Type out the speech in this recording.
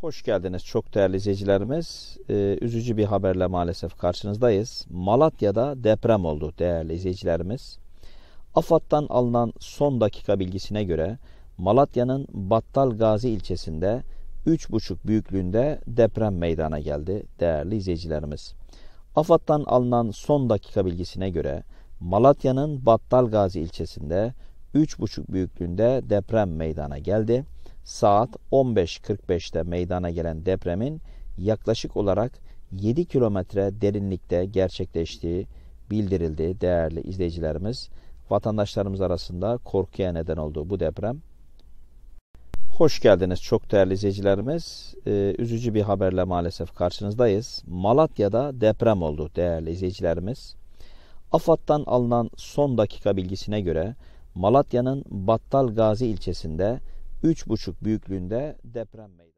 Hoş geldiniz çok değerli izleyicilerimiz. Ee, üzücü bir haberle maalesef karşınızdayız. Malatya'da deprem oldu değerli izleyicilerimiz. AFAD'dan alınan son dakika bilgisine göre Malatya'nın Battal Gazi ilçesinde 3,5 büyüklüğünde deprem meydana geldi değerli izleyicilerimiz. AFAD'dan alınan son dakika bilgisine göre Malatya'nın Battal Gazi ilçesinde 3,5 büyüklüğünde deprem meydana geldi saat 15.45'te meydana gelen depremin yaklaşık olarak 7 kilometre derinlikte gerçekleştiği bildirildi değerli izleyicilerimiz. Vatandaşlarımız arasında korkuya neden olduğu bu deprem. Hoş geldiniz çok değerli izleyicilerimiz. Ee, üzücü bir haberle maalesef karşınızdayız. Malatya'da deprem oldu değerli izleyicilerimiz. AFAD'dan alınan son dakika bilgisine göre Malatya'nın Battal Gazi ilçesinde 3,5 büyüklüğünde deprem meydana